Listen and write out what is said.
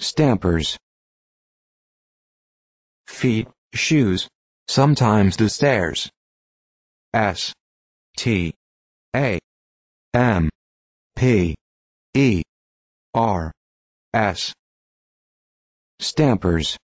Stampers. Feet, shoes, sometimes the stairs. S. T. A. M. P. E. R. S. Stampers.